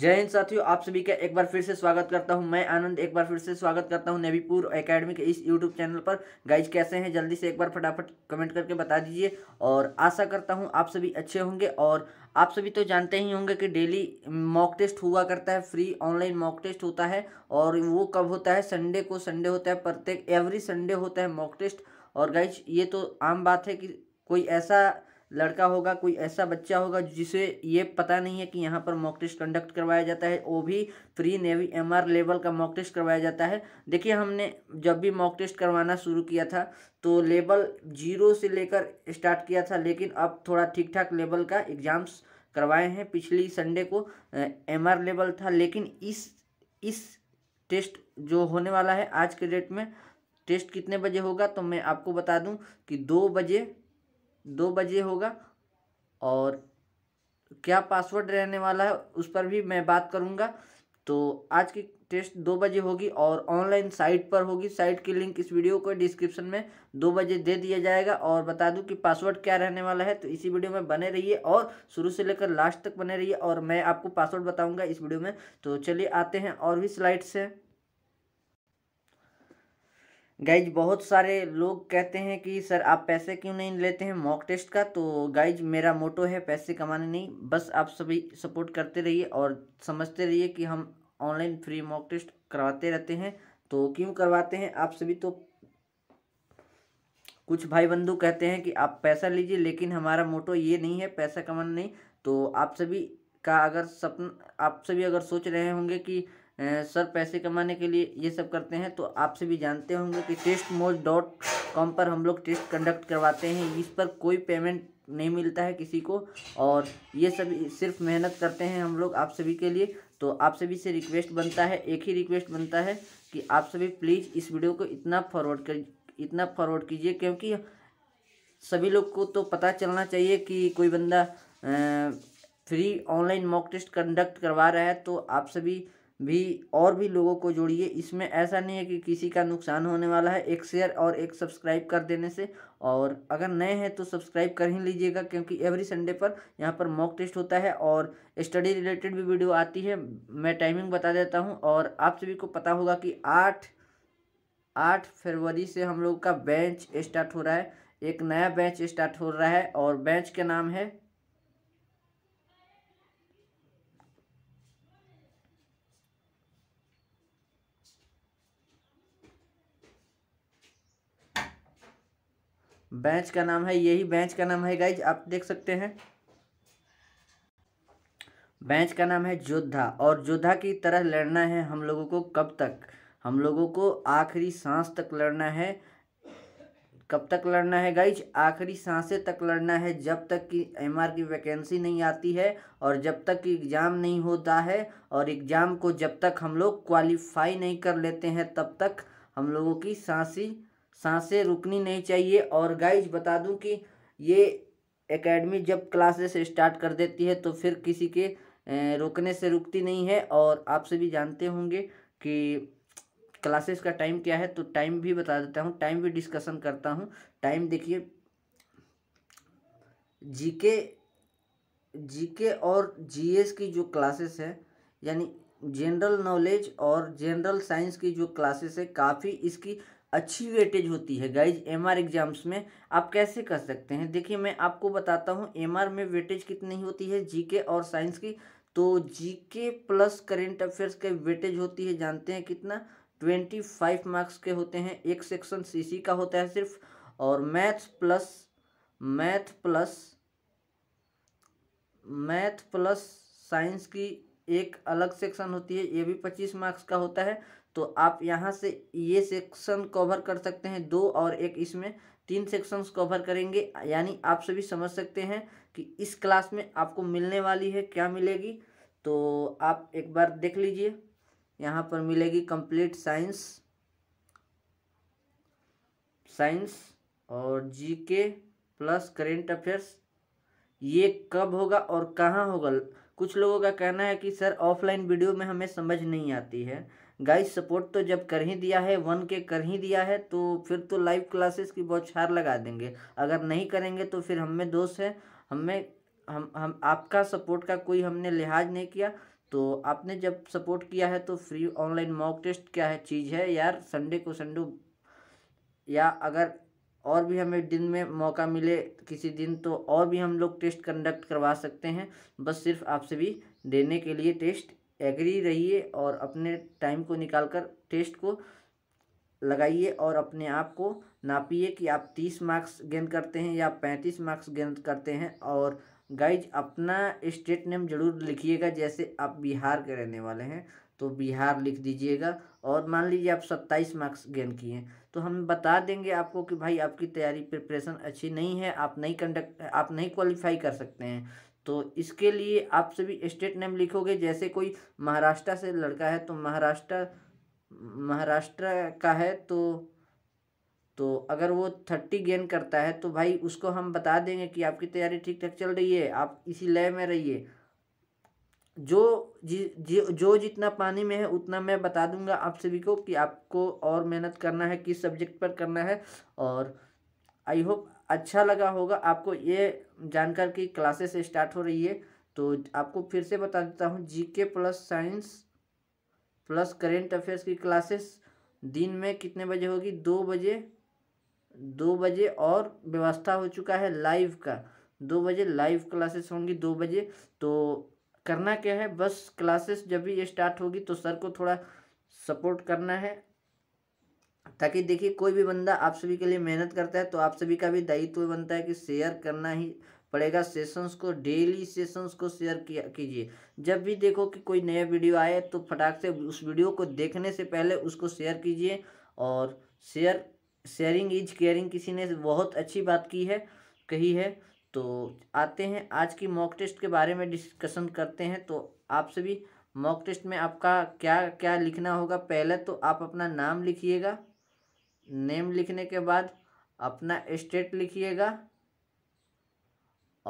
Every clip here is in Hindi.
जय हिंद साथियों आप सभी का एक बार फिर से स्वागत करता हूं मैं आनंद एक बार फिर से स्वागत करता हूं नेवीपुर एकेडमी के इस यूट्यूब चैनल पर गाइज कैसे हैं जल्दी से एक बार फटाफट कमेंट करके बता दीजिए और आशा करता हूं आप सभी अच्छे होंगे और आप सभी तो जानते ही होंगे कि डेली मॉक टेस्ट हुआ करता है फ्री ऑनलाइन मॉक टेस्ट होता है और वो कब होता है संडे को संडे होता है प्रत्येक एवरी संडे होता है मॉक टेस्ट और गाइज ये तो आम बात है कि कोई ऐसा लड़का होगा कोई ऐसा बच्चा होगा जिसे ये पता नहीं है कि यहाँ पर मॉक टेस्ट कंडक्ट करवाया जाता है वो भी प्री नेवी एम लेवल का मॉक टेस्ट करवाया जाता है देखिए हमने जब भी मॉक टेस्ट करवाना शुरू किया था तो लेवल जीरो से लेकर स्टार्ट किया था लेकिन अब थोड़ा ठीक ठाक लेवल का एग्ज़ाम्स करवाए हैं पिछली संडे को एम लेवल था लेकिन इस इस टेस्ट जो होने वाला है आज के डेट में टेस्ट कितने बजे होगा तो मैं आपको बता दूं कि दो बजे दो बजे होगा और क्या पासवर्ड रहने वाला है उस पर भी मैं बात करूँगा तो आज की टेस्ट दो बजे होगी और ऑनलाइन साइट पर होगी साइट की लिंक इस वीडियो को डिस्क्रिप्शन में दो बजे दे दिया जाएगा और बता दूं कि पासवर्ड क्या रहने वाला है तो इसी वीडियो में बने रहिए और शुरू से लेकर लास्ट तक बने रहिए और मैं आपको पासवर्ड बताऊंगा इस वीडियो में तो चलिए आते हैं और भी स्लाइड्स हैं गाइज बहुत सारे लोग कहते हैं कि सर आप पैसे क्यों नहीं लेते हैं मॉक टेस्ट का तो गाइज मेरा मोटो है पैसे कमाने नहीं बस आप सभी सपोर्ट करते रहिए और समझते रहिए कि हम ऑनलाइन फ्री मॉक टेस्ट करवाते रहते हैं तो क्यों करवाते हैं आप सभी तो कुछ भाई बंधु कहते हैं कि आप पैसा लीजिए लेकिन हमारा मोटो ये नहीं है पैसा कमाना नहीं तो आप सभी का अगर सपना आप सभी अगर सोच रहे होंगे कि सर पैसे कमाने के लिए ये सब करते हैं तो आप सभी जानते होंगे कि टेस्ट मोज डॉट कॉम पर हम लोग टेस्ट कंडक्ट करवाते हैं इस पर कोई पेमेंट नहीं मिलता है किसी को और ये सब सिर्फ मेहनत करते हैं हम लोग आप सभी के लिए तो आप सभी से रिक्वेस्ट बनता है एक ही रिक्वेस्ट बनता है कि आप सभी प्लीज़ इस वीडियो को इतना फॉरवर्ड कर इतना फॉरवर्ड कीजिए क्योंकि सभी लोग को तो पता चलना चाहिए कि कोई बंदा free online mock test conduct करवा रहा है तो आप सभी भी और भी लोगों को जोड़िए इसमें ऐसा नहीं है कि किसी का नुकसान होने वाला है एक शेयर और एक सब्सक्राइब कर देने से और अगर नए हैं तो सब्सक्राइब कर ही लीजिएगा क्योंकि एवरी संडे पर यहाँ पर मॉक टेस्ट होता है और स्टडी रिलेटेड भी वीडियो आती है मैं टाइमिंग बता देता हूँ और आप सभी को पता होगा कि आठ आठ फरवरी से हम लोग का बैच स्टार्ट हो रहा है एक नया बैच स्टार्ट हो रहा है और बैच का नाम है बेंच का नाम है यही बेंच का नाम है गाइज आप देख सकते हैं बेंच का नाम है योद्धा और योद्धा की तरह लड़ना है हम लोगों को कब तक हम लोगों को आखिरी सांस तक लड़ना है कब तक लड़ना है गाइज आखिरी सांसें तक लड़ना है जब तक कि एम की वैकेंसी नहीं आती है और जब तक कि एग्ज़ाम नहीं होता है और एग्ज़ाम को जब तक हम लोग क्वालिफाई नहीं कर लेते हैं तब तक हम लोगों की सांसी सांसें रुकनी नहीं चाहिए और गाइज बता दूं कि ये एकेडमी जब क्लासेस स्टार्ट कर देती है तो फिर किसी के रुकने से रुकती नहीं है और आप सभी जानते होंगे कि क्लासेस का टाइम क्या है तो टाइम भी बता देता हूँ टाइम भी डिस्कशन करता हूँ टाइम देखिए जीके जीके और जीएस की जो क्लासेस है यानी जनरल नॉलेज और जनरल साइंस की जो क्लासेस है काफ़ी इसकी अच्छी वेटेज होती है गाइज एम आर एग्जाम्स में आप कैसे कर सकते हैं देखिए मैं आपको बताता हूँ एम आर में वेटेज कितनी होती है जी के और साइंस की तो जीके प्लस करेंट अफेयर्स के वेटेज होती है जानते हैं कितना ट्वेंटी फाइव मार्क्स के होते हैं एक सेक्शन सी सी का होता है सिर्फ और math plus math plus math plus science की एक अलग सेक्शन होती है ये भी पच्चीस मार्क्स का होता है तो आप यहाँ से ये सेक्शन कवर कर सकते हैं दो और एक इसमें तीन सेक्शंस कवर करेंगे यानी आप सभी समझ सकते हैं कि इस क्लास में आपको मिलने वाली है क्या मिलेगी तो आप एक बार देख लीजिए यहाँ पर मिलेगी कंप्लीट साइंस साइंस और जीके प्लस करेंट अफेयर्स ये कब होगा और कहाँ होगा कुछ लोगों का कहना है कि सर ऑफलाइन वीडियो में हमें समझ नहीं आती है गाइस सपोर्ट तो जब कर ही दिया है वन के कर ही दिया है तो फिर तो लाइव क्लासेस की बहुत छार लगा देंगे अगर नहीं करेंगे तो फिर हम में है हमें हम हम आपका सपोर्ट का कोई हमने लिहाज नहीं किया तो आपने जब सपोर्ट किया है तो फ्री ऑनलाइन मॉक टेस्ट क्या है चीज़ है यार संडे को संडे या अगर और भी हमें दिन में मौका मिले किसी दिन तो और भी हम लोग टेस्ट कंडक्ट करवा सकते हैं बस सिर्फ आपसे भी देने के लिए टेस्ट एग्री रहिए और अपने टाइम को निकाल कर टेस्ट को लगाइए और अपने आप को नापिए कि आप तीस मार्क्स गेंद करते हैं या पैंतीस मार्क्स गेंद करते हैं और गाइज अपना स्टेट नेम जरूर लिखिएगा जैसे आप बिहार के रहने वाले हैं तो बिहार लिख दीजिएगा और मान लीजिए आप सत्ताईस मार्क्स गेन किए हैं तो हम बता देंगे आपको कि भाई आपकी तैयारी प्रिपरेशन अच्छी नहीं है आप नहीं कंडक्ट आप नहीं क्वालिफाई कर सकते हैं तो इसके लिए आप सभी स्टेट नेम लिखोगे जैसे कोई महाराष्ट्र से लड़का है तो महाराष्ट्र महाराष्ट्र का है तो तो अगर वो थर्टी गेन करता है तो भाई उसको हम बता देंगे कि आपकी तैयारी ठीक ठाक चल रही है आप इसी लय में रहिए जो जी जि, जो जितना पानी में है उतना मैं बता दूंगा आप सभी को कि आपको और मेहनत करना है किस सब्जेक्ट पर करना है और आई होप अच्छा लगा होगा आपको ये जानकर कि क्लासेस स्टार्ट हो रही है तो आपको फिर से बता देता हूँ GK plus science plus current affairs की क्लासेस दिन में कितने बजे होगी दो बजे दो बजे और व्यवस्था हो चुका है लाइव का दो बजे लाइव क्लासेस होंगी दो बजे तो करना क्या है बस क्लासेस जब भी स्टार्ट होगी तो सर को थोड़ा सपोर्ट करना है ताकि देखिए कोई भी बंदा आप सभी के लिए मेहनत करता है तो आप सभी का भी दायित्व बनता है कि शेयर करना ही पड़ेगा सेशंस को डेली सेशंस को शेयर कीजिए जब भी देखो कि कोई नया वीडियो आए तो फटाक से उस वीडियो को देखने से पहले उसको शेयर कीजिए और शेयर शेयरिंग इज केयरिंग किसी ने बहुत अच्छी बात की है कही है तो आते हैं आज की मॉक टेस्ट के बारे में डिस्कशन करते हैं तो आप सभी मॉक टेस्ट में आपका क्या क्या लिखना होगा पहले तो आप अपना नाम लिखिएगा नेम लिखने के बाद अपना स्टेट लिखिएगा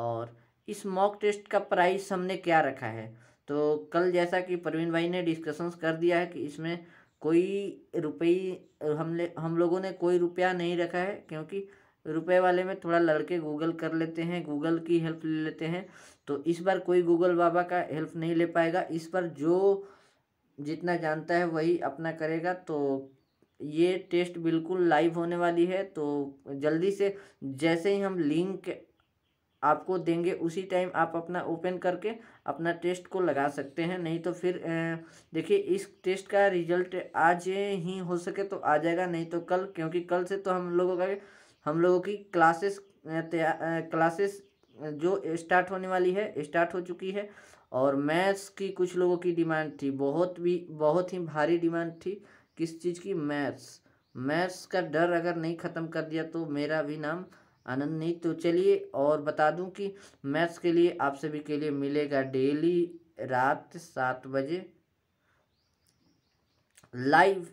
और इस मॉक टेस्ट का प्राइस हमने क्या रखा है तो कल जैसा कि प्रवीण भाई ने डिस्कशंस कर दिया है कि इसमें कोई रुपये हमने हम लोगों ने कोई रुपया नहीं रखा है क्योंकि रुपए वाले में थोड़ा लड़के गूगल कर लेते हैं गूगल की हेल्प ले लेते हैं तो इस बार कोई गूगल बाबा का हेल्प नहीं ले पाएगा इस बार जो जितना जानता है वही अपना करेगा तो ये टेस्ट बिल्कुल लाइव होने वाली है तो जल्दी से जैसे ही हम लिंक आपको देंगे उसी टाइम आप अपना ओपन करके अपना टेस्ट को लगा सकते हैं नहीं तो फिर देखिए इस टेस्ट का रिजल्ट आज ही हो सके तो आ जाएगा नहीं तो कल क्योंकि कल से तो हम लोगों का हम लोगों की क्लासेस क्लासेस जो स्टार्ट होने वाली है स्टार्ट हो चुकी है और मैथ्स की कुछ लोगों की डिमांड थी बहुत भी बहुत ही भारी डिमांड थी किस चीज़ की मैथ्स मैथ्स का डर अगर नहीं ख़त्म कर दिया तो मेरा भी नाम आनंद नहीं तो चलिए और बता दूं कि मैथ्स के लिए आप सभी के लिए मिलेगा डेली रात सात बजे लाइव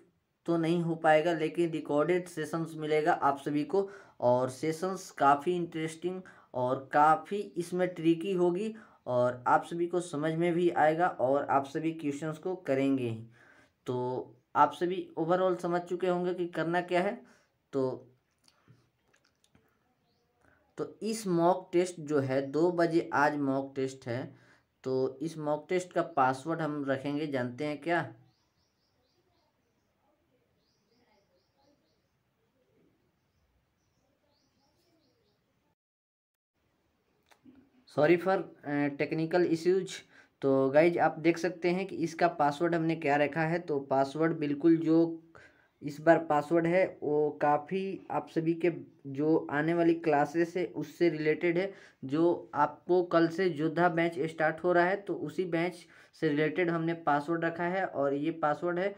तो नहीं हो पाएगा लेकिन रिकॉर्डेड सेशंस मिलेगा आप सभी को और सेशंस काफ़ी इंटरेस्टिंग और काफ़ी इसमें ट्रिकी होगी और आप सभी को समझ में भी आएगा और आप सभी क्वेश्चंस को करेंगे ही तो आप सभी ओवरऑल समझ चुके होंगे कि करना क्या है तो तो इस मॉक टेस्ट जो है दो बजे आज मॉक टेस्ट है तो इस मॉक टेस्ट का पासवर्ड हम रखेंगे जानते हैं क्या सॉरी फॉर टेक्निकल इश्यूज तो गाइज आप देख सकते हैं कि इसका पासवर्ड हमने क्या रखा है तो पासवर्ड बिल्कुल जो इस बार पासवर्ड है वो काफ़ी आप सभी के जो आने वाली क्लासेस है उससे रिलेटेड है जो आपको कल से योद्धा बैच स्टार्ट हो रहा है तो उसी बैच से रिलेटेड हमने पासवर्ड रखा है और ये पासवर्ड है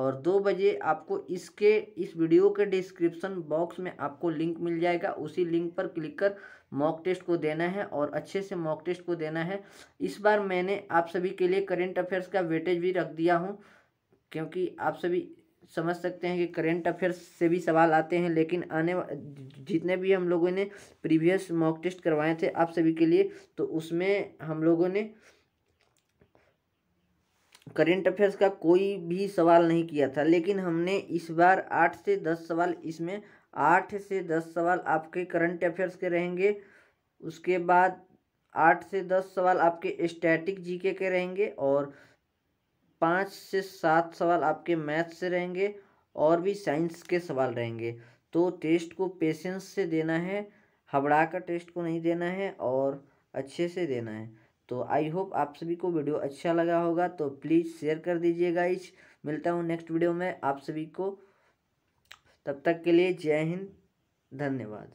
और दो बजे आपको इसके इस वीडियो के डिस्क्रिप्शन बॉक्स में आपको लिंक मिल जाएगा उसी लिंक पर क्लिक कर मॉक टेस्ट को देना है और अच्छे से मॉक टेस्ट को देना है इस बार मैंने आप सभी के लिए करेंट अफेयर्स का वेटेज भी रख दिया हूँ क्योंकि आप सभी समझ सकते हैं कि करेंट अफेयर्स से भी सवाल आते हैं लेकिन आने जितने भी हम लोगों ने प्रीवियस मॉक टेस्ट करवाए थे आप सभी के लिए तो उसमें हम लोगों ने करेंट अफेयर्स का कोई भी सवाल नहीं किया था लेकिन हमने इस बार आठ से दस सवाल इसमें आठ से दस सवाल आपके करंट अफेयर्स के रहेंगे उसके बाद आठ से दस सवाल आपके स्टैटिक जीके के रहेंगे और पाँच से सात सवाल आपके मैथ से रहेंगे और भी साइंस के सवाल रहेंगे तो टेस्ट को पेशेंस से देना है हबड़ा का टेस्ट को नहीं देना है और अच्छे से देना है तो आई होप आप सभी को वीडियो अच्छा लगा होगा तो प्लीज़ शेयर कर दीजिएगा इस मिलता हूँ नेक्स्ट वीडियो में आप सभी को तब तक के लिए जय हिंद धन्यवाद